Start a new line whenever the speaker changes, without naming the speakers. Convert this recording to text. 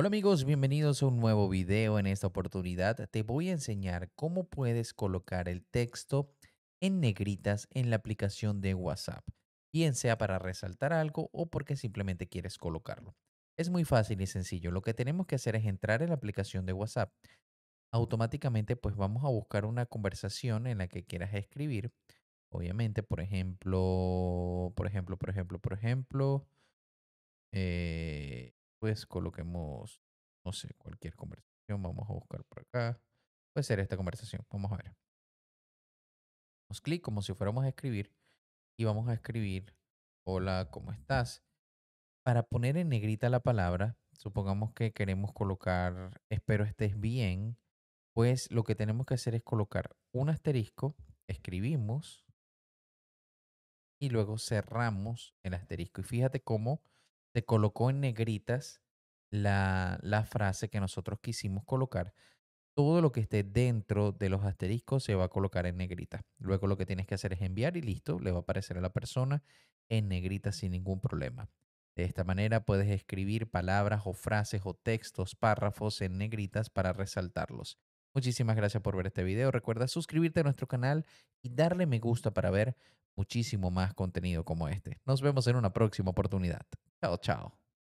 Hola amigos, bienvenidos a un nuevo video. En esta oportunidad te voy a enseñar cómo puedes colocar el texto en negritas en la aplicación de WhatsApp, bien sea para resaltar algo o porque simplemente quieres colocarlo. Es muy fácil y sencillo. Lo que tenemos que hacer es entrar en la aplicación de WhatsApp. Automáticamente pues vamos a buscar una conversación en la que quieras escribir. Obviamente, por ejemplo, por ejemplo, por ejemplo, por ejemplo, eh, pues coloquemos, no sé, cualquier conversación. Vamos a buscar por acá. Puede ser esta conversación. Vamos a ver. nos clic como si fuéramos a escribir y vamos a escribir hola, ¿cómo estás? Para poner en negrita la palabra, supongamos que queremos colocar espero estés bien, pues lo que tenemos que hacer es colocar un asterisco, escribimos y luego cerramos el asterisco. Y fíjate cómo se colocó en negritas la, frase que nosotros quisimos colocar. Todo lo que esté dentro de los asteriscos se va a colocar en negrita. Luego lo que tienes que hacer es enviar y listo, le va a aparecer a la persona en negrita sin ningún problema. De esta manera puedes escribir palabras o frases o textos, párrafos en negritas para resaltarlos. Muchísimas gracias por ver este video. Recuerda suscribirte a nuestro canal y darle me gusta para ver muchísimo más contenido como este. Nos vemos en una próxima oportunidad. Ciao, ciao.